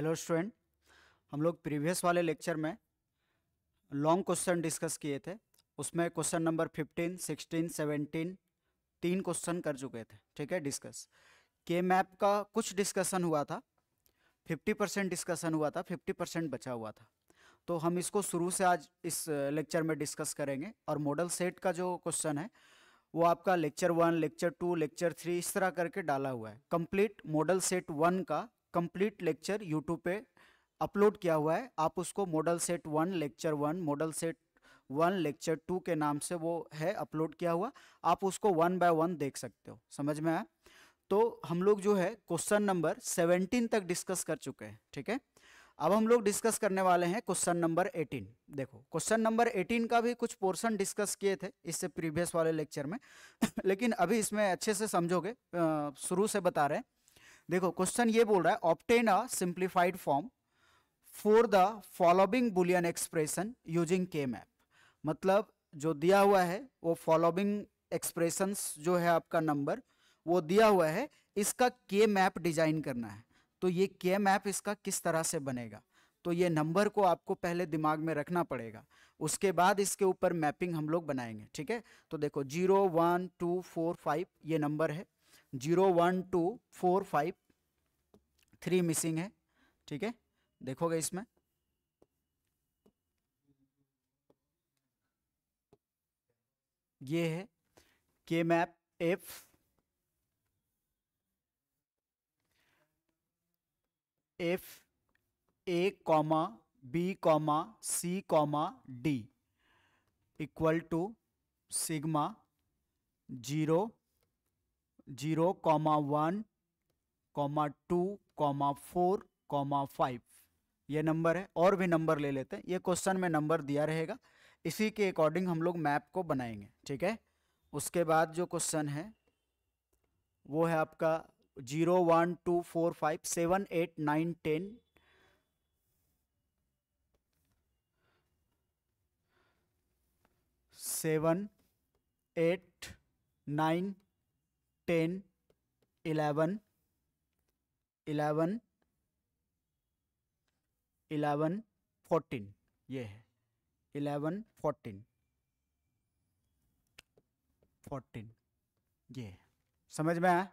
hello student हम लोग previous वाले लेक्चर में लॉन्ग क्वेश्चन डिस्कस किए थे उसमें क्वेश्चन नंबर 15, 16, 17 तीन क्वेश्चन कर चुके थे ठीक है डिस्कस के मैप का कुछ डिस्कशन हुआ था 50 परसेंट डिस्कशन हुआ था 50 परसेंट बचा हुआ था तो हम इसको शुरू से आज इस लेक्चर में डिस्कस करेंगे और मॉडल सेट का जो क्वेश्चन है वो आपका lecture one lecture two lecture three इस तरह करके डाला हुआ है कंप्लीट मॉडल सेट वन का कंप्लीट लेक्चर यूट्यूब पे अपलोड किया हुआ है आप उसको model set one lecture one model set one lecture two के नाम से वो है अपलोड किया हुआ आप उसको वन बाय वन देख सकते हो समझ में आया तो हम लोग जो है क्वेश्चन नंबर सेवनटीन तक डिस्कस कर चुके हैं ठीक है अब हम लोग डिस्कस करने वाले हैं क्वेश्चन नंबर 18 देखो क्वेश्चन नंबर 18 का भी कुछ पोर्शन डिस्कस किए थे इससे प्रीवियस वाले लेक्चर में लेकिन अभी इसमें अच्छे से समझोगे शुरू से बता रहे हैं देखो क्वेश्चन ये बोल रहा है obtain a simplified form for the following Boolean expression using K map मतलब जो दिया हुआ है वो फॉलोबिंग एक्सप्रेशन जो है आपका नंबर वो दिया हुआ है इसका के मैप डिजाइन करना है तो ये के मैप इसका किस तरह से बनेगा तो ये नंबर को आपको पहले दिमाग में रखना पड़ेगा उसके बाद इसके ऊपर मैपिंग हम लोग बनाएंगे ठीक है तो देखो zero one two four five ये नंबर है zero one two four five three missing है ठीक है देखोगे इसमें ये है K map F F A comma B comma C comma D equal to sigma zero zero comma one comma two comma four comma five ये नंबर है और भी नंबर ले लेते हैं ये क्वेश्चन में नंबर दिया रहेगा इसी के अकॉर्डिंग हम लोग मैप को बनाएंगे ठीक है उसके बाद जो क्वेश्चन है वो है आपका zero one two four five seven eight nine ten seven eight nine ten eleven eleven eleven fourteen ये है इलेवन फोर्टीन फोर्टीन ये समझ में आया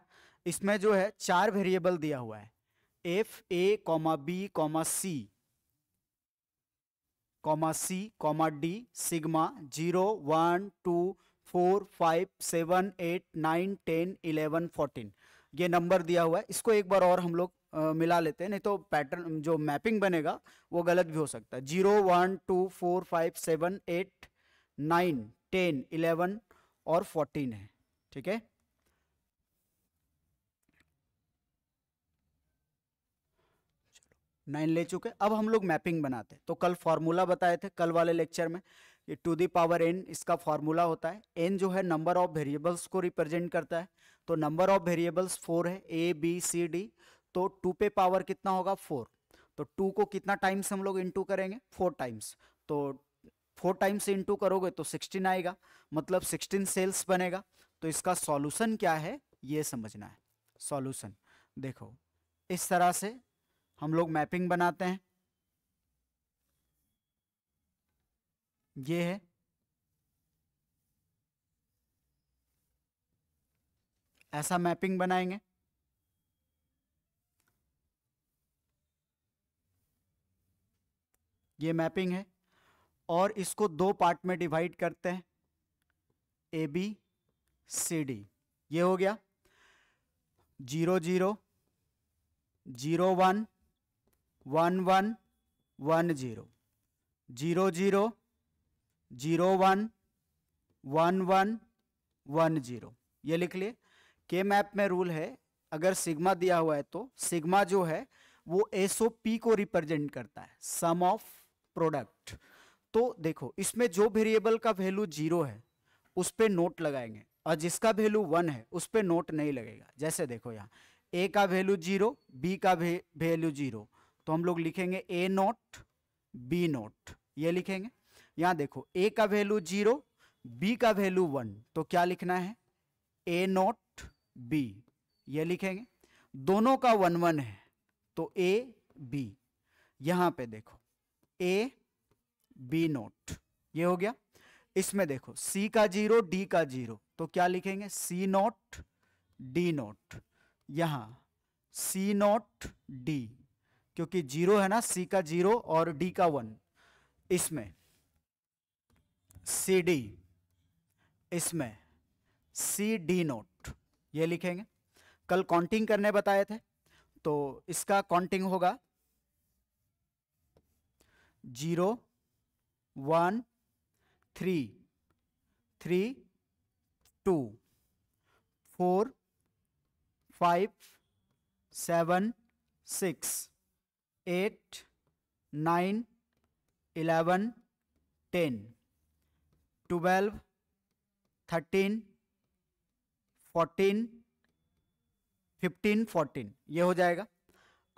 इसमें जो है चार वेरिएबल दिया हुआ है F A comma B comma C comma C comma D sigma zero one two four five seven eight nine ten eleven fourteen ये नंबर दिया हुआ है इसको एक बार और हम लोग मिला लेते हैं नहीं तो पैटर्न जो मैपिंग बनेगा वो गलत भी हो सकता है zero one two four five seven eight nine ten eleven और फोर्टीन है ठीक है नाइन ले चुके अब हम लोग मैपिंग बनाते हैं तो कल फॉर्मूला बताए थे कल वाले लेक्चर में ये टू दी पावर एन इसका फॉर्मूला होता है एन जो है नंबर ऑफ वेरिएबल्स को रिप्रेजेंट करता है तो नंबर ऑफ वेरिएबल्स फोर है ए बी सी डी तो टू पे पावर कितना होगा फोर तो टू को कितना टाइम्स हम लोग इंटू करेंगे फोर टाइम्स तो फोर टाइम्स इंटू करोगे तो सिक्सटीन आएगा मतलब सिक्सटीन सेल्स बनेगा तो इसका सॉल्यूशन क्या है ये समझना है सॉल्यूशन देखो इस तरह से हम लोग मैपिंग बनाते हैं ये है ऐसा मैपिंग बनाएंगे ये मैपिंग है और इसको दो पार्ट में डिवाइड करते हैं ए बी सी डी ये हो गया zero zero zero one one one one zero zero zero zero one one one one zero ये लिख लिए के मैप में रूल है अगर सिग्मा दिया हुआ है तो सिग्मा जो है वो एस ओ पी को रिप्रेजेंट करता है सम ऑफ प्रोडक्ट तो देखो इसमें जो वेरिएबल का वैल्यू जीरो है उस पर नोट लगाएंगे और जिसका वैल्यू वन है उस पर नोट नहीं लगेगा जैसे देखो यहाँ ए का वैल्यू जीरो बी का वैल्यू जीरो तो हम लोग लिखेंगे ए नोट बी नोट ये लिखेंगे यहां देखो ए का वैल्यू जीरो बी का वैल्यू वन तो क्या लिखना है ए नॉट बी ये लिखेंगे दोनों का वन वन है तो ए बी यहां पे देखो ए बी नोट ये हो गया इसमें देखो सी का जीरो डी का जीरो तो क्या लिखेंगे सी नोट डी नोट यहां सी नोट डी क्योंकि जीरो है ना सी का जीरो और डी का वन इसमें सी डी इसमें सी डी नोट ये लिखेंगे कल काउंटिंग करने बताए थे तो इसका काउंटिंग होगा zero one three three two four five seven six eight nine eleven ten twelve thirteen fourteen fifteen fourteen ये हो जाएगा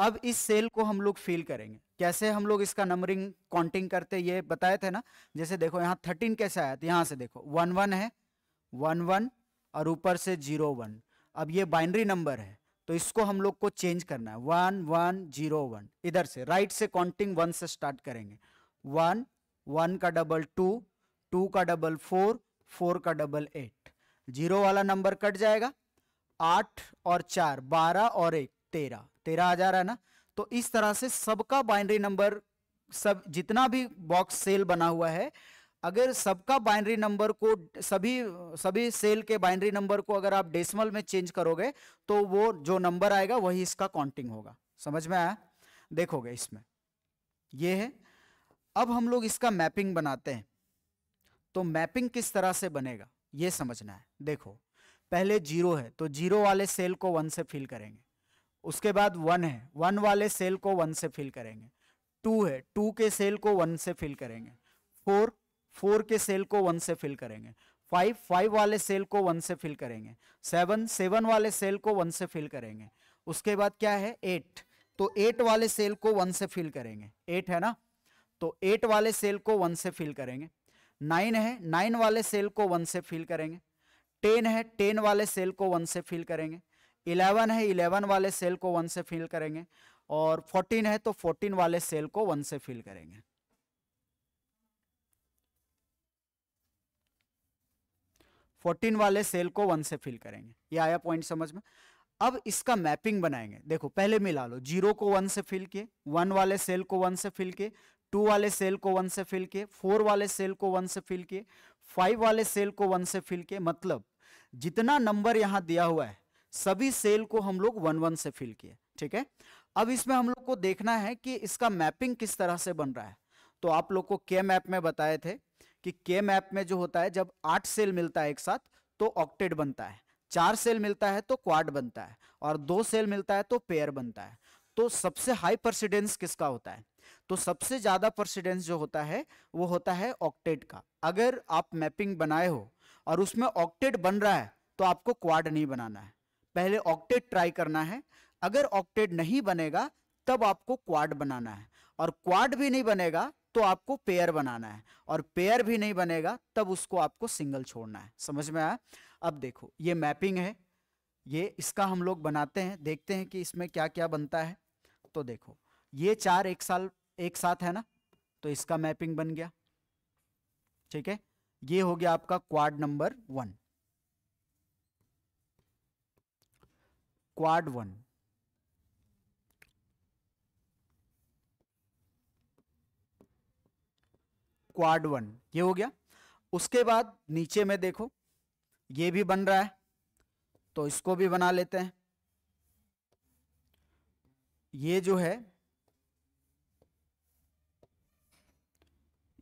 अब इस सेल को हम लोग फिल करेंगे कैसे हम लोग इसका नंबरिंग काउंटिंग करते ये बताए थे ना जैसे देखो यहाँ थर्टीन कैसे आया था यहाँ से देखो वन वन है वन वन और ऊपर से जीरो वन अब ये बाइनरी नंबर है तो इसको हम लोग को चेंज करना है वन वन जीरो वन इधर से राइट से काउंटिंग वन से स्टार्ट करेंगे वन वन का डबल टू टू का डबल फोर फोर का डबल एट जीरो वाला नंबर कट जाएगा आठ और चार बारह और एक तेरह तेरह आ जा रहा है ना तो इस तरह से सबका बाइनरी नंबर सब जितना भी बॉक्स सेल बना हुआ है अगर सबका बाइनरी नंबर को सभी सभी सेल के बाइनरी नंबर को अगर आप डेसिमल में चेंज करोगे तो वो जो नंबर आएगा वही इसका काउंटिंग होगा समझ में आया देखोगे इसमें ये है अब हम लोग इसका मैपिंग बनाते हैं तो मैपिंग किस तरह से बनेगा ये समझना है देखो पहले जीरो है तो जीरो वाले सेल को वन से फिल करेंगे उसके बाद वन है वन वाले सेल को वन से फिल करेंगे टू है टू के सेल को वन से फिल करेंगे फोर फोर के सेल को वन से फिल करेंगे फाइव फाइव वाले सेल को वन से फिल करेंगे सेवन सेवन वाले सेल को वन से फिल करेंगे उसके बाद क्या है एट तो एट वाले सेल को वन से फिल करेंगे एट है ना तो एट वाले सेल को वन से फिल करेंगे नाइन है नाइन वाले सेल को वन से फिल करेंगे टेन है टेन वाले सेल को वन से फिल करेंगे इलेवन है इलेवन वाले सेल को वन से फिल करेंगे और फोर्टीन है तो फोर्टीन वाले सेल को वन से फिल करेंगे फोर्टीन वाले सेल को वन से फिल करेंगे ये आया पॉइंट समझ में अब इसका मैपिंग बनाएंगे देखो पहले मिला लो जीरो को वन से फिल किए वन वाले सेल को वन से फिल किए टू वाले सेल को वन से फिल किए फोर वाले सेल को वन से फिल किए फाइव वाले सेल को वन से फिल किए मतलब जितना नंबर यहाँ दिया हुआ है सभी सेल को हम लोग वन वन से फिल किए ठीक है अब इसमें हम लोग को देखना है कि इसका मैपिंग किस तरह से बन रहा है तो आप लोग को के मैप में बताए थे कि के मैप में जो होता है जब आठ सेल मिलता है एक साथ तो ऑक्टेड बनता है चार सेल मिलता है तो क्वाड बनता है और दो सेल मिलता है तो पेयर बनता है तो सबसे हाई परसिडेंस किसका होता है तो सबसे ज़्यादा परसिडेंस जो होता है वो होता है ऑक्टेट का अगर आप मैपिंग बनाए हो और उसमें ऑक्टेट बन रहा है तो आपको क्वाड नहीं बनाना है पहले ऑक्टेट ट्राई करना है अगर ऑक्टेट नहीं बनेगा तब आपको क्वाड बनाना है और क्वाड भी नहीं बनेगा तो आपको पेयर बनाना है और पेयर भी नहीं बनेगा तब उसको आपको सिंगल छोड़ना है समझ में आया अब देखो ये मैपिंग है ये इसका हम लोग बनाते हैं देखते हैं कि इसमें क्या क्या बनता है तो देखो ये चार एक साल एक साथ है ना तो इसका मैपिंग बन गया ठीक है ये हो गया आपका quad number one quad one quad one ये हो गया उसके बाद नीचे में देखो ये भी बन रहा है तो इसको भी बना लेते हैं ये जो है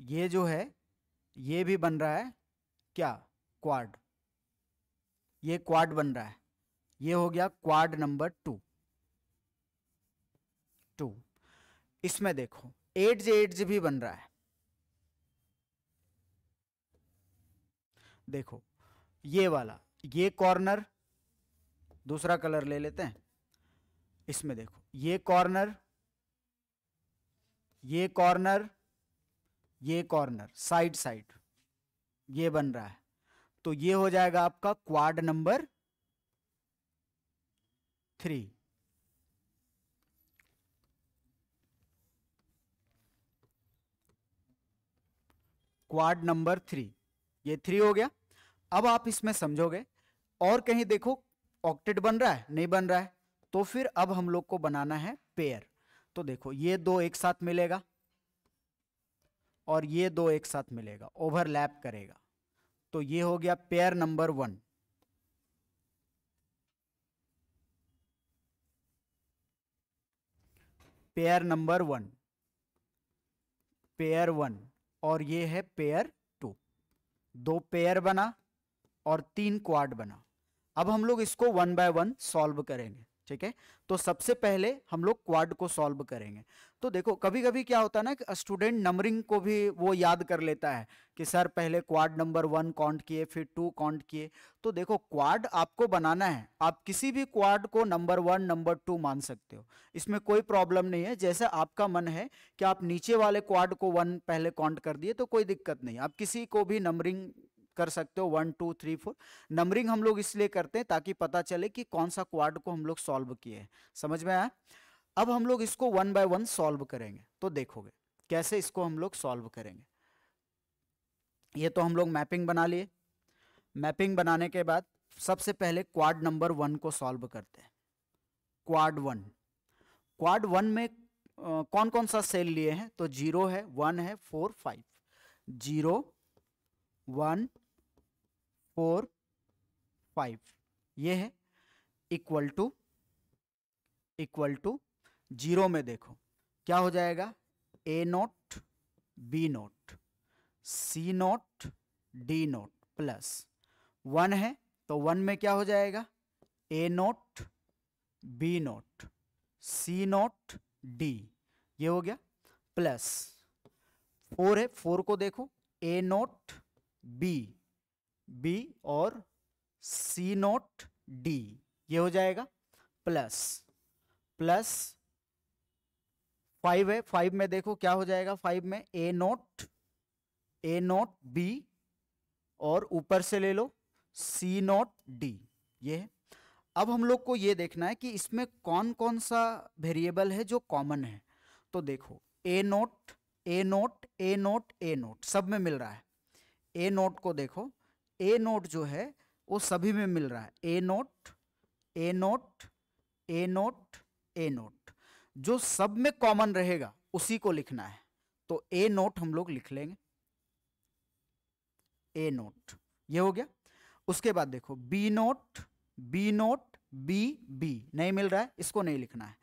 ये जो है ये भी बन रहा है क्या क्वाड ये क्वाड बन रहा है ये हो गया क्वाड नंबर टू टू इसमें देखो एट जे एट भी बन रहा है देखो ये वाला ये कॉर्नर दूसरा कलर ले लेते हैं इसमें देखो ये कॉर्नर ये कॉर्नर ये कॉर्नर साइड साइड ये बन रहा है तो ये हो जाएगा आपका quad number three quad number three ये थ्री हो गया अब आप इसमें समझोगे और कहीं देखो ऑक्टेट बन रहा है नहीं बन रहा है तो फिर अब हम लोग को बनाना है पेयर तो देखो ये दो एक साथ मिलेगा और ये दो एक साथ मिलेगा ओवरलैप करेगा तो ये हो गया pair number one pair number one pair one और ये है पेयर टू दो पेयर बना और तीन क्वाड बना अब हम लोग इसको वन बाय वन सॉल्व करेंगे ठीक है तो सबसे पहले हम लोग क्वाड को सॉल्व करेंगे तो देखो कभी कभी क्या होता है ना स्टूडेंट नंबरिंग को भी वो याद कर लेता है कि सर पहले क्वाड नंबर वन काउंट किए फिर टू काउंट किए तो देखो क्वाड आपको बनाना है आप किसी भी क्वाड को नंबर वन नंबर टू मान सकते हो इसमें कोई प्रॉब्लम नहीं है जैसे आपका मन है कि आप नीचे वाले क्वाड को वन पहले काउंट कर दिए तो कोई दिक्कत नहीं आप किसी को भी नंबरिंग कर सकते हो one two three four numbering हम लोग इसलिए करते हैं ताकि पता चले कि कौन सा क्वाड को हम लोग सॉल्व किए हैं समझ में आया अब हम लोग इसको वन बाय वन सॉल्व करेंगे तो देखोगे कैसे इसको हम लोग सॉल्व करेंगे ये तो हम लोग मैपिंग बना लिए मैपिंग बनाने के बाद सबसे पहले क्वाड नंबर वन को सॉल्व करते हैं क्वाड वन क्वाड वन में कौन कौन सा सेल लिए हैं तो जीरो है वन है four five zero one four five ये है equal to equal to zero में देखो क्या हो जाएगा A not B not C not D not plus one है तो वन में क्या हो जाएगा A not B not C not D ये हो गया प्लस फोर है फोर को देखो ए नोट बी बी और सी नोट डी ये हो जाएगा प्लस प्लस फाइव है फाइव में देखो क्या हो जाएगा फाइव में A not A not B और ऊपर से ले लो सी नोट डी ये है अब हम लोग को ये देखना है कि इसमें कौन कौन सा वेरिएबल है जो कॉमन है तो देखो A not A not A not A not सब में मिल रहा है ए नोट को देखो ए नोट जो है वो सभी में मिल रहा है A not A not A not A not जो सब में कॉमन रहेगा उसी को लिखना है तो ए नोट हम लोग लिख लेंगे ए नोट ये हो गया उसके बाद देखो B not B not B B नहीं मिल रहा है इसको नहीं लिखना है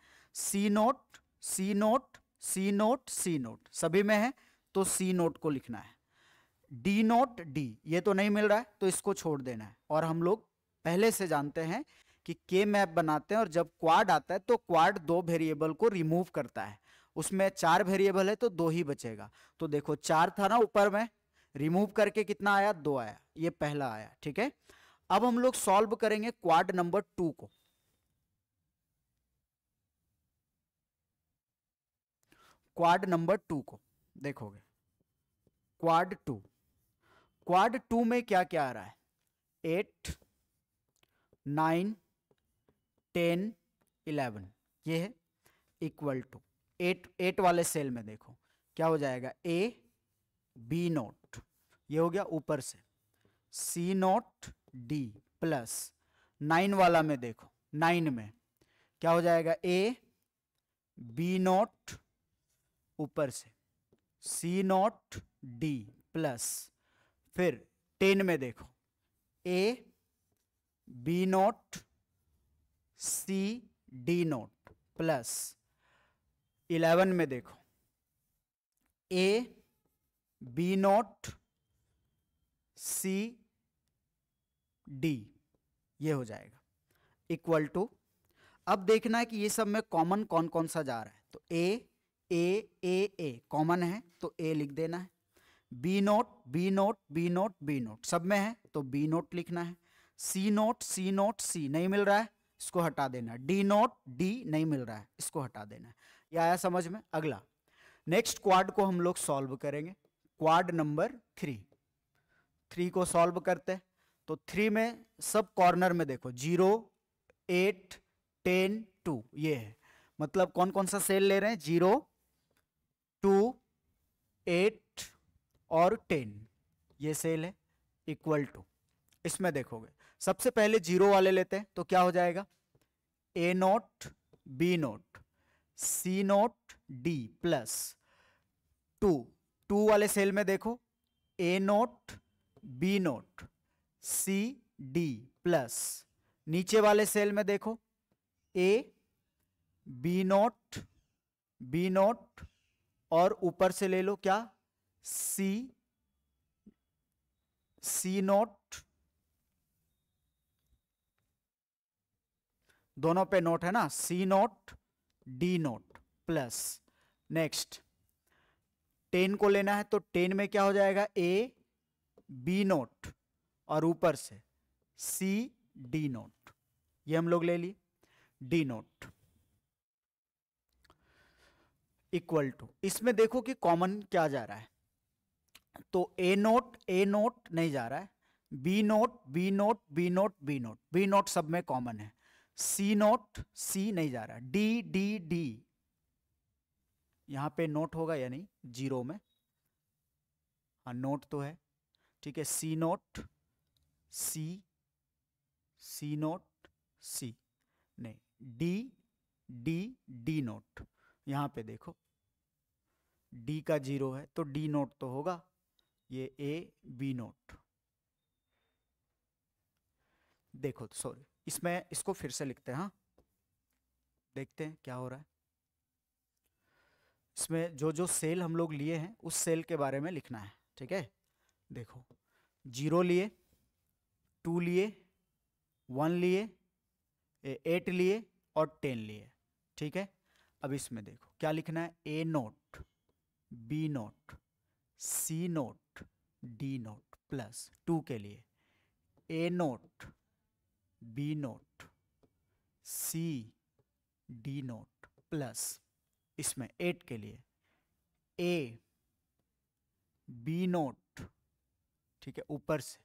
C not C not C not C not सभी में है तो सी नोट को लिखना है डी नॉट डी ये तो नहीं मिल रहा है तो इसको छोड़ देना है और हम लोग पहले से जानते हैं कि के मैप बनाते हैं और जब क्वाड आता है तो क्वाड दो वेरिएबल को रिमूव करता है उसमें चार वेरिएबल है तो दो ही बचेगा तो देखो चार था ना ऊपर में रिमूव करके कितना आया दो आया ये पहला आया ठीक है अब हम लोग सॉल्व करेंगे क्वाड नंबर टू को क्वाड नंबर टू को देखोगे क्वाड टू क्वाड टू में क्या क्या आ रहा है एट नाइन टेन इलेवन ये है इक्वल टू एट एट वाले सेल में देखो क्या हो जाएगा ए बी नोट ये हो गया ऊपर से C not D plus nine वाला में देखो नाइन में क्या हो जाएगा ए बी नोट ऊपर से सी नोट डी प्लस फिर टेन में देखो A B not C D not plus eleven में देखो A B not C D ये हो जाएगा इक्वल टू अब देखना है कि ये सब में कॉमन कौन कौन सा जा रहा है तो ए ए ए ए कॉमन है तो ए लिख देना है B not B not B not B not सब में है तो बी नोट लिखना है C not C not C नहीं मिल रहा है इसको हटा देना डी नोट डी नहीं मिल रहा है इसको हटा देना है ये आया समझ में अगला नेक्स्ट क्वाड को हम लोग सॉल्व करेंगे क्वाड नंबर थ्री थ्री को सॉल्व करते तो थ्री में सब कॉर्नर में देखो जीरो एट टेन टू ये है मतलब कौन कौन सा सेल ले रहे हैं जीरो टू एट और टेन ये सेल है इक्वल टू इसमें देखोगे सबसे पहले जीरो वाले लेते हैं तो क्या हो जाएगा A not B not C not D plus two two वाले सेल में देखो A not B not C D plus नीचे वाले सेल में देखो A B not B not और ऊपर से ले लो क्या सी सी नोट दोनों पे नोट है ना C not D not plus next ten को लेना है तो टेन में क्या हो जाएगा ए बी नोट और ऊपर से सी डी नोट ये हम लोग ले लिए डी नोट इक्वल टू इसमें देखो कि कॉमन क्या जा रहा है तो ए नोट ए नोट नहीं जा रहा है B not B not B not B not B not सब में कॉमन है सी नोट सी नहीं जा रहा है डी डी डी यहां पे नोट होगा या नहीं जीरो में हाँ नोट तो है ठीक है C not C C not C नहीं डी डी डी नोट यहां पे देखो डी का जीरो है तो डी नोट तो होगा ये ए बी नोट देखो सॉरी इसमें इसको फिर से लिखते हैं हा देखते हैं क्या हो रहा है इसमें जो जो सेल हम लोग लिए हैं उस सेल के बारे में लिखना है ठीक है देखो जीरो लिए टू लिए वन लिए एट लिए और टेन लिए ठीक है अब इसमें देखो क्या लिखना है A not B not C not D not plus two के लिए A not B not C D not plus इसमें एट के लिए ए बी नोट ठीक है ऊपर से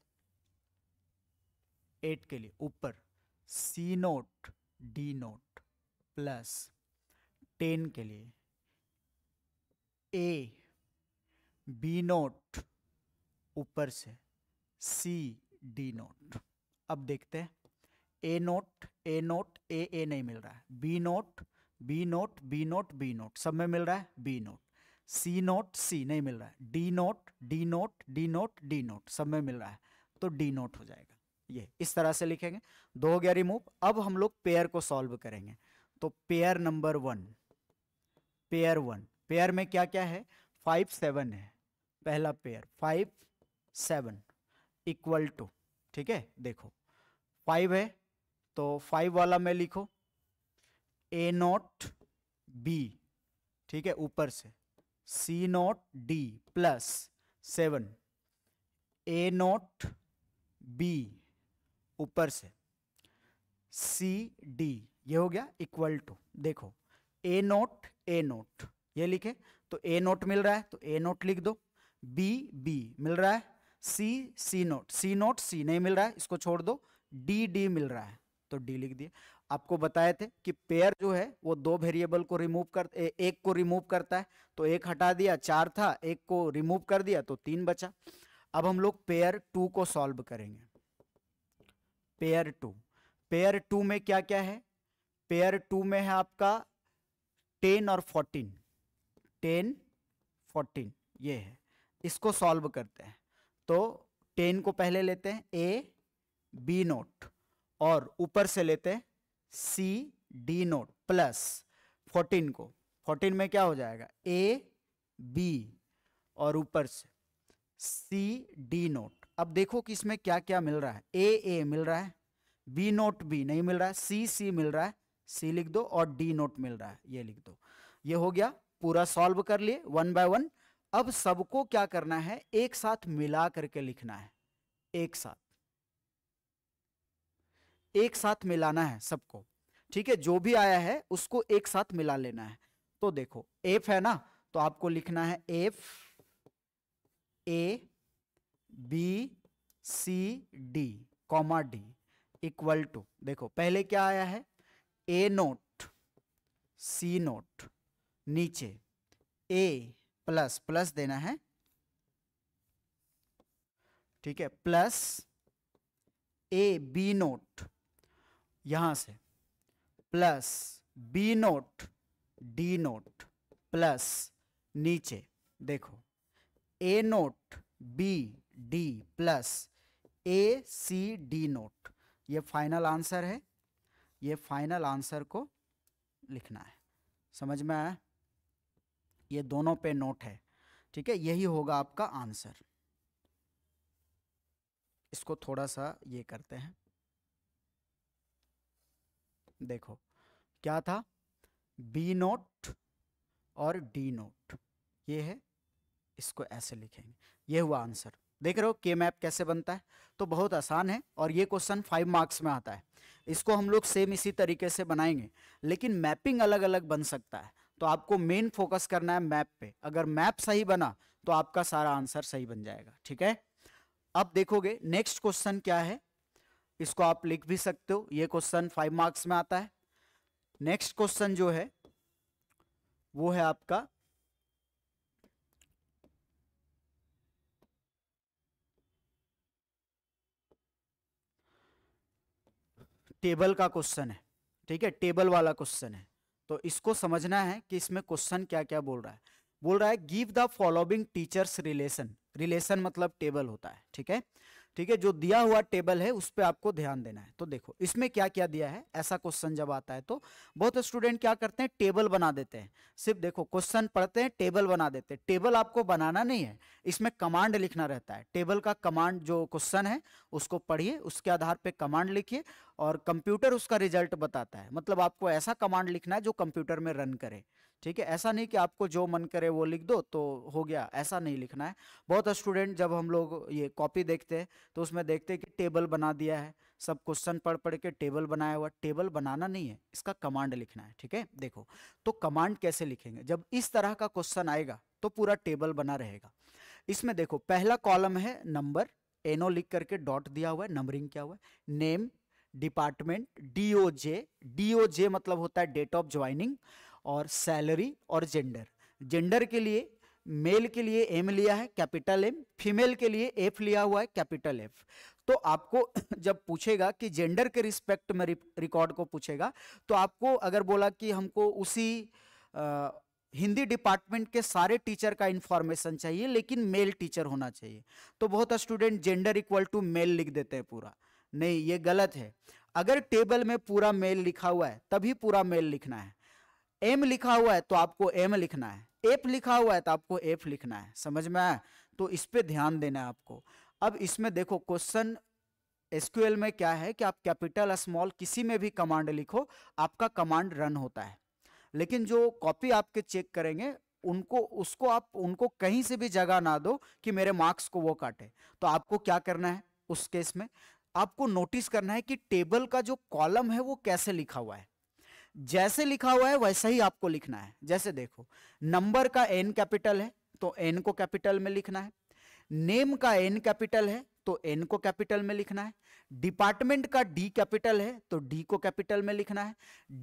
एट के लिए ऊपर C not D not plus ten के लिए ए बी नोट ऊपर से सी डी नोट अब देखते हैं ए नोट ए नोट ए ए नहीं मिल रहा है B not B not B not B not सब में मिल रहा है B not C not C नहीं मिल रहा है D not D not D not D not सब में मिल रहा है तो डी नोट हो जाएगा ये इस तरह से लिखेंगे दो हो गया रिमूव अब हम लोग पेयर को सॉल्व करेंगे तो pair number one pair one pair में क्या क्या है फाइव सेवन है पहला pair five seven equal to ठीक है देखो फाइव है तो फाइव वाला में लिखो ए नॉट बी ठीक है ऊपर से C not D plus seven A not B ऊपर से सी डी ये हो गया इक्वल टू देखो ए नोट ए नोट ये लिखे तो ए नोट मिल रहा है तो ए नोट लिख दो बी बी मिल रहा है सी सी नोट सी नोट सी नहीं मिल रहा है इसको छोड़ दो डी डी मिल रहा है तो डी लिख दिए आपको बताए थे कि पेयर जो है वो दो वेरिएबल को रिमूव कर ए, एक को रिमूव करता है तो एक हटा दिया चार था एक को रिमूव कर दिया तो तीन बचा अब हम लोग पेयर टू को सॉल्व करेंगे पेयर टू पेयर टू में क्या क्या है पेयर टू में है आपका टेन और फोर्टीन टेन फोर्टीन ये है इसको सॉल्व करते हैं तो टेन को पहले लेते हैं ए बी नोट और ऊपर से लेते हैं C D not plus fourteen को फोर्टीन में क्या हो जाएगा ए बी और ऊपर से सी डी नोट अब देखो कि इसमें क्या क्या मिल रहा है ए ए मिल रहा है बी नोट बी नहीं मिल रहा है सी सी मिल रहा है सी लिख दो और डी नोट मिल रहा है ये लिख दो ये हो गया पूरा सॉल्व कर लिए वन बाय वन अब सबको क्या करना है एक साथ मिला करके लिखना है एक साथ एक साथ मिलाना है सबको ठीक है जो भी आया है उसको एक साथ मिला लेना है तो देखो एफ है ना तो आपको लिखना है F A B C D comma D equal to देखो पहले क्या आया है ए नोट सी नोट नीचे ए प्लस प्लस देना है ठीक है प्लस ए बी नोट यहां से plus B not D not plus नीचे देखो A not B D plus A C D not ये फाइनल आंसर है ये फाइनल आंसर को लिखना है समझ में आया ये दोनों पे नोट है ठीक है यही होगा आपका आंसर इसको थोड़ा सा ये करते हैं देखो क्या था बी नोट और डी नोट ये है इसको ऐसे लिखेंगे ये हुआ आंसर देख रहे हो के मैप कैसे बनता है तो बहुत आसान है और ये क्वेश्चन फाइव मार्क्स में आता है इसको हम लोग सेम इसी तरीके से बनाएंगे लेकिन मैपिंग अलग अलग बन सकता है तो आपको मेन फोकस करना है मैप पे अगर मैप सही बना तो आपका सारा आंसर सही बन जाएगा ठीक है अब देखोगे नेक्स्ट क्वेश्चन क्या है इसको आप लिख भी सकते हो ये क्वेश्चन फाइव मार्क्स में आता है नेक्स्ट क्वेश्चन जो है वो है आपका टेबल का क्वेश्चन है ठीक है टेबल वाला क्वेश्चन है तो इसको समझना है कि इसमें क्वेश्चन क्या क्या बोल रहा है बोल रहा है give the following teachers relation relation मतलब टेबल होता है ठीक है ठीक है जो दिया हुआ टेबल है उस पर आपको ध्यान देना है तो देखो इसमें क्या क्या दिया है ऐसा क्वेश्चन जब आता है तो बहुत स्टूडेंट क्या करते हैं टेबल बना देते हैं सिर्फ देखो क्वेश्चन पढ़ते हैं टेबल बना देते हैं टेबल आपको बनाना नहीं है इसमें कमांड लिखना रहता है टेबल का कमांड जो क्वेश्चन है उसको पढ़िए उसके आधार पर कमांड लिखिए और कंप्यूटर उसका रिजल्ट बताता है मतलब आपको ऐसा कमांड लिखना है जो कंप्यूटर में रन करे ठीक है ऐसा नहीं कि आपको जो मन करे वो लिख दो तो हो गया ऐसा नहीं लिखना है बहुत स्टूडेंट जब हम लोग ये कॉपी देखते हैं तो उसमें देखते हैं कि टेबल बना दिया है सब क्वेश्चन पढ़ पढ़ के टेबल बनाया हुआ टेबल बनाना नहीं है इसका कमांड लिखना है ठीक है देखो तो कमांड कैसे लिखेंगे जब इस तरह का क्वेश्चन आएगा तो पूरा टेबल बना रहेगा इसमें देखो पहला कॉलम है नंबर एनो लिख करके डॉट दिया हुआ है नंबरिंग क्या हुआ है नेम डिपार्टमेंट डीओजे डीओजे मतलब होता है डेट ऑफ ज्वाइनिंग और सैलरी और जेंडर जेंडर के लिए मेल के लिए एम लिया है कैपिटल एम फीमेल के लिए एफ लिया हुआ है कैपिटल एफ तो आपको जब पूछेगा कि जेंडर के रिस्पेक्ट में रिकॉर्ड को पूछेगा तो आपको अगर बोला कि हमको उसी आ, हिंदी डिपार्टमेंट के सारे टीचर का इन्फॉर्मेशन चाहिए लेकिन मेल टीचर होना चाहिए तो बहुत student gender equal to male लिख देते हैं पूरा नहीं ये गलत है अगर टेबल में पूरा मेल लिखा हुआ है तभी पूरा मेल लिखना है एम लिखा हुआ है तो आपको एम लिखना है एफ लिखा हुआ है तो आपको एफ लिखना है समझ में आया तो इस पर ध्यान देना है आपको अब इसमें देखो क्वेश्चन एसक्यूएल में क्या है कि आप कैपिटल स्मॉल किसी में भी कमांड लिखो आपका कमांड रन होता है लेकिन जो कॉपी आपके चेक करेंगे उनको उसको आप उनको कहीं से भी जगह ना दो कि मेरे मार्क्स को वो काटे तो आपको क्या करना है उस केस में आपको नोटिस करना है कि टेबल का जो कॉलम है वो कैसे लिखा हुआ है जैसे लिखा हुआ है वैसा ही आपको लिखना है जैसे देखो नंबर का एन कैपिटल है तो एन को कैपिटल में लिखना है नेम का एन कैपिटल है तो एन को कैपिटल में लिखना है डिपार्टमेंट का डी कैपिटल है तो डी को कैपिटल में लिखना है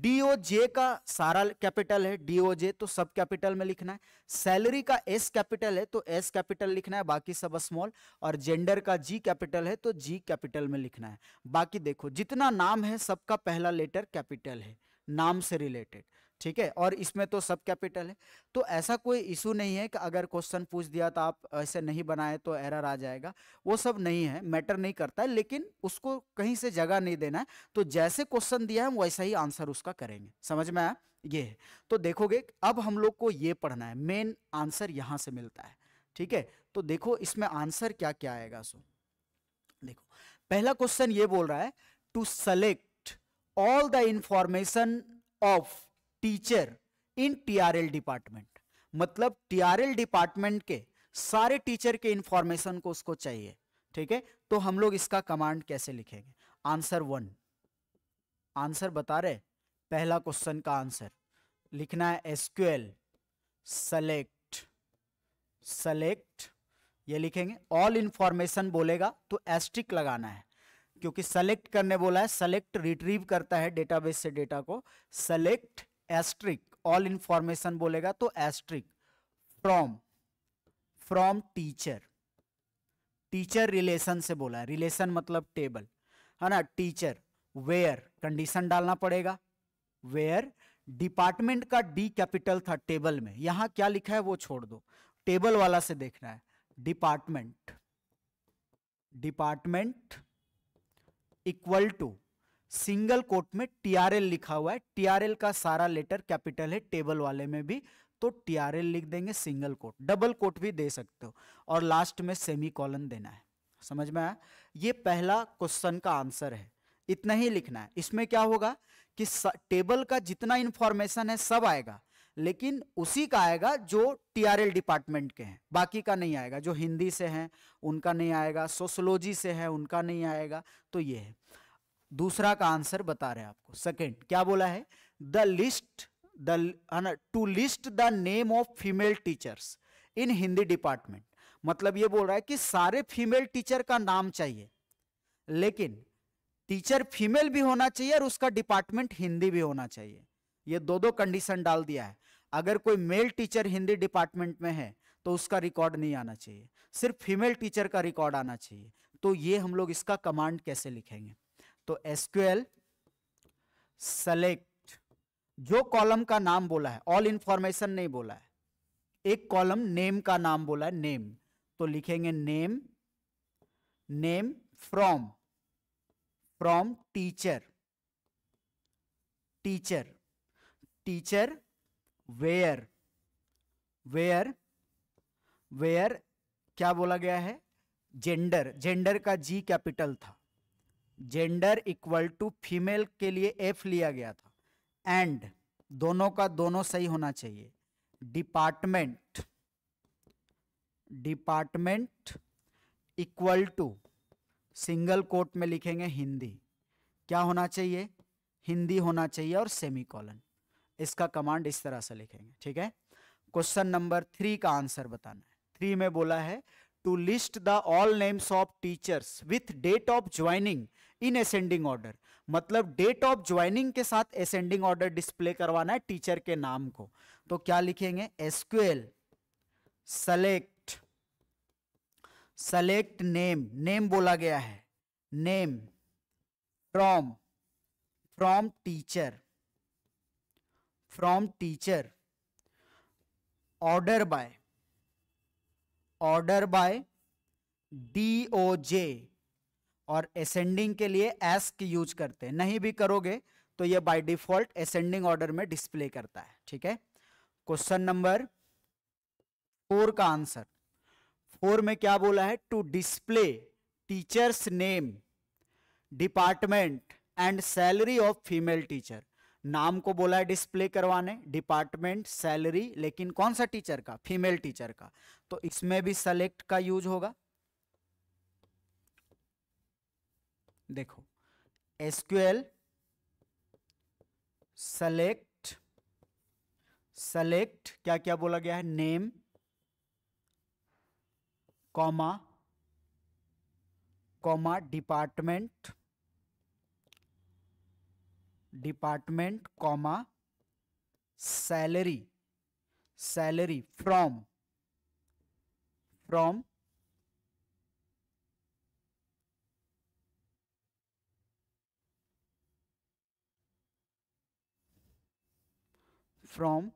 डीओ जे का सारा कैपिटल है डीओ जे तो सब कैपिटल में लिखना है सैलरी का एस कैपिटल है तो एस कैपिटल लिखना है बाकी सब स्मॉल और जेंडर का जी कैपिटल है तो जी कैपिटल में लिखना है बाकी देखो जितना नाम है सबका पहला लेटर कैपिटल है नाम से रिलेटेड ठीक है और इसमें तो सब कैपिटल है तो ऐसा कोई इशू नहीं है कि अगर क्वेश्चन पूछ दिया तो आप ऐसे नहीं बनाए तो एरर आ जाएगा वो सब नहीं है मैटर नहीं करता है लेकिन उसको कहीं से जगह नहीं देना है तो जैसे क्वेश्चन दिया है वैसा ही आंसर उसका करेंगे समझ में आया ये है तो देखोगे अब हम लोग को ये पढ़ना है मेन आंसर यहाँ से मिलता है ठीक है तो देखो इसमें आंसर क्या क्या आएगा सो देखो पहला क्वेश्चन ये बोल रहा है to select information of teacher in T R L department मतलब एल डिपार्टमेंट के सारे टीचर के इंफॉर्मेशन को उसको चाहिए ठीक है तो हम लोग इसका कमांड कैसे लिखेंगे आंसर वन आंसर बता रहे पहला क्वेश्चन का आंसर लिखना है एसक्यूएल सेलेक्ट सेलेक्ट ये लिखेंगे ऑल इंफॉर्मेशन बोलेगा तो एस्ट्रिक लगाना है क्योंकि सेलेक्ट करने बोला है सेलेक्ट रिट्रीव करता है डेटाबेस से डेटा को सेलेक्ट एस्ट्रिक ऑल इंफॉर्मेशन बोलेगा तो asterisk from from teacher teacher relation से बोला है रिलेशन मतलब टेबल है ना टीचर वेयर कंडीशन डालना पड़ेगा वेयर डिपार्टमेंट का डी कैपिटल था टेबल में यहां क्या लिखा है वो छोड़ दो टेबल वाला से देखना है department department equal to single quote में टीआरएल लिखा हुआ है टीआरएल का सारा लेटर कैपिटल है टेबल वाले में भी तो टीआरएल लिख देंगे सिंगल कोट डबल कोट भी दे सकते हो और लास्ट में सेमी कॉलन देना है समझ में आया ये पहला क्वेश्चन का आंसर है इतना ही लिखना है इसमें क्या होगा कि टेबल का जितना इंफॉर्मेशन है सब आएगा लेकिन उसी का आएगा जो टीआरएल डिपार्टमेंट के हैं बाकी का नहीं आएगा जो हिंदी से हैं उनका नहीं आएगा सोशोलॉजी से है उनका नहीं आएगा तो ये है दूसरा का आंसर बता रहे हैं आपको सेकेंड क्या बोला है the list the to list the name of female teachers in Hindi department मतलब ये बोल रहा है कि सारे फीमेल टीचर का नाम चाहिए लेकिन टीचर फीमेल भी होना चाहिए और उसका डिपार्टमेंट हिंदी भी होना चाहिए ये दो दो कंडीशन डाल दिया है अगर कोई मेल टीचर हिंदी डिपार्टमेंट में है तो उसका रिकॉर्ड नहीं आना चाहिए सिर्फ फीमेल टीचर का रिकॉर्ड आना चाहिए तो ये हम लोग इसका कमांड कैसे लिखेंगे तो एसक्यूएल सेलेक्ट जो कॉलम का नाम बोला है ऑल इंफॉर्मेशन नहीं बोला है एक कॉलम नेम का नाम बोला है नेम तो लिखेंगे name name from from teacher teacher teacher where where where क्या बोला गया है जेंडर जेंडर का जी कैपिटल था जेंडर इक्वल टू फीमेल के लिए एफ लिया गया था एंड दोनों का दोनों सही होना चाहिए department department equal to single quote में लिखेंगे हिंदी क्या होना चाहिए हिंदी होना चाहिए और सेमी कॉलन इसका कमांड इस तरह से लिखेंगे ठीक है क्वेश्चन नंबर थ्री का आंसर बताना है थ्री में बोला है to list the all names of teachers with date of joining in ascending order मतलब डेट ऑफ ज्वाइनिंग के साथ असेंडिंग ऑर्डर डिस्प्ले करवाना है टीचर के नाम को तो क्या लिखेंगे SQL select select name name बोला गया है name from from teacher from teacher order by order by D O J और असेंडिंग के लिए एस्क यूज करते हैं नहीं भी करोगे तो ये बाय डिफॉल्ट असेंडिंग ऑर्डर में डिस्प्ले करता है ठीक है क्वेश्चन नंबर फोर का आंसर फोर में क्या बोला है to display teachers name department and salary of female teacher नाम को बोला है डिस्प्ले करवाने डिपार्टमेंट सैलरी लेकिन कौन सा टीचर का फीमेल टीचर का तो इसमें भी सेलेक्ट का यूज होगा देखो एसक्यूएल सेलेक्ट सेलेक्ट क्या क्या बोला गया है name comma comma department department comma salary salary from from from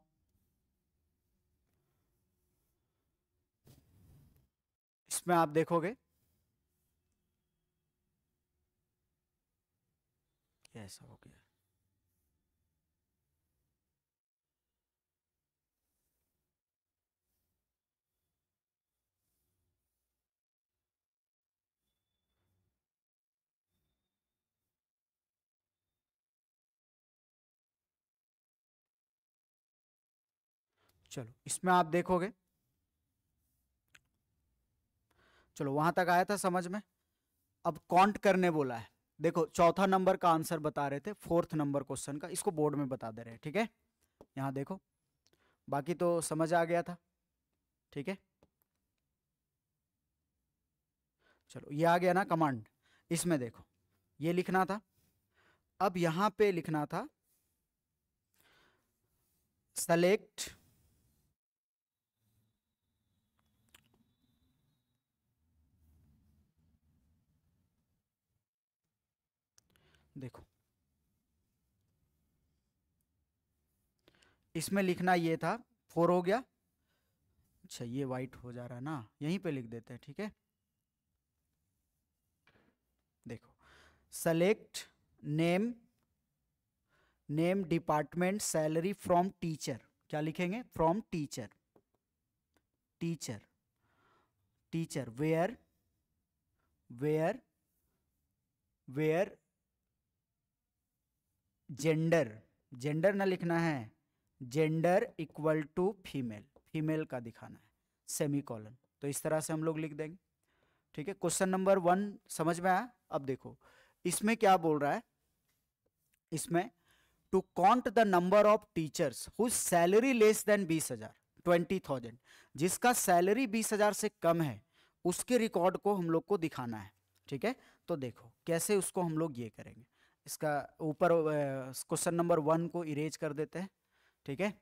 इसमें आप देखोगे ऐसा हो गया चलो इसमें आप देखोगे चलो वहां तक आया था समझ में अब कॉन्ट करने बोला है देखो चौथा नंबर का आंसर बता रहे थे फोर्थ नंबर क्वेश्चन का इसको बोर्ड में बता दे रहे हैं ठीक है यहां देखो बाकी तो समझ आ गया था ठीक है चलो ये आ गया ना कमांड इसमें देखो ये लिखना था अब यहां पे लिखना था सेलेक्ट देखो इसमें लिखना ये था फोर हो गया अच्छा ये वाइट हो जा रहा ना यहीं पे लिख देते हैं ठीक है देखो select name name department salary from teacher क्या लिखेंगे from teacher teacher teacher where where where gender gender ना लिखना है gender equal to female female का दिखाना है सेमी कॉलन तो इस तरह से हम लोग लिख देंगे ठीक है क्वेश्चन नंबर वन समझ में आया अब देखो इसमें क्या बोल रहा है इसमें to count the number of teachers whose salary less than बीस हजार ट्वेंटी थाउजेंड जिसका सैलरी बीस हजार से कम है उसके रिकॉर्ड को हम लोग को दिखाना है ठीक है तो देखो कैसे उसको हम लोग ये करेंगे इसका ऊपर क्वेश्चन नंबर वन को इरेज कर देते हैं ठीक है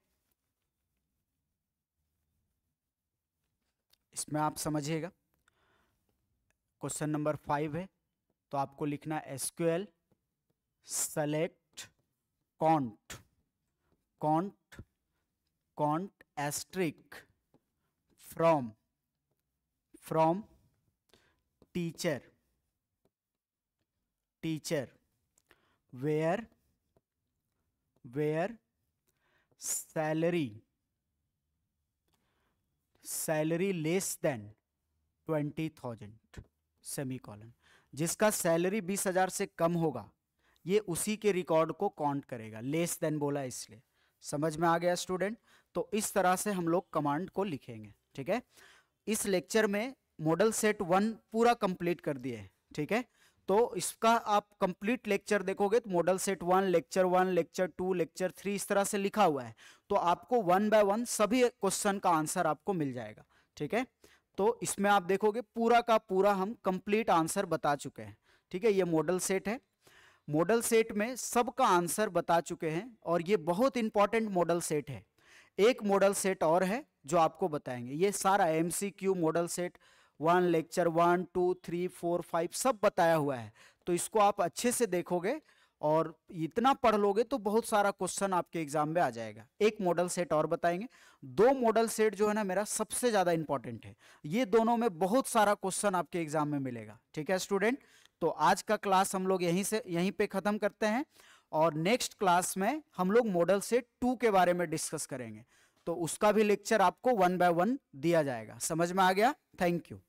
इसमें आप समझिएगा क्वेश्चन नंबर फाइव है तो आपको लिखना SQL select count count count asterisk from from teacher teacher where where salary salary less than 20000 semicolon जिसका सैलरी बीस हजार से कम होगा ये उसी के रिकॉर्ड को काउंट करेगा लेस देन बोला इसलिए समझ में आ गया स्टूडेंट तो इस तरह से हम लोग कमांड को लिखेंगे ठीक है इस लेक्चर में मॉडल सेट वन पूरा कंप्लीट कर दिए ठीक है तो इसका आप कंप्लीट लेक्चर देखोगे तो model set one lecture one lecture two lecture three इस तरह से लिखा हुआ है तो आपको वन बाय वन सभी क्वेश्चन का आंसर आपको मिल जाएगा ठीक है तो इसमें आप देखोगे पूरा का पूरा हम कंप्लीट आंसर बता चुके हैं ठीक है ये मॉडल सेट है मॉडल सेट में सबका आंसर बता चुके हैं और ये बहुत इंपॉर्टेंट मॉडल सेट है एक मॉडल सेट और है जो आपको बताएंगे ये सारा MCQ model set one lecture one two three four five सब बताया हुआ है तो इसको आप अच्छे से देखोगे और इतना पढ़ लोगे तो बहुत सारा क्वेश्चन आपके एग्जाम में आ जाएगा एक मॉडल सेट और बताएंगे दो मॉडल सेट जो है ना मेरा सबसे ज़्यादा इंपॉर्टेंट है ये दोनों में बहुत सारा क्वेश्चन आपके एग्जाम में मिलेगा ठीक है स्टूडेंट तो आज का क्लास हम लोग यहीं से यहीं पे ख़त्म करते हैं और नेक्स्ट क्लास में हम लोग मॉडल सेट टू के बारे में डिस्कस करेंगे तो उसका भी लेक्चर आपको वन बाय वन दिया जाएगा समझ में आ गया थैंक यू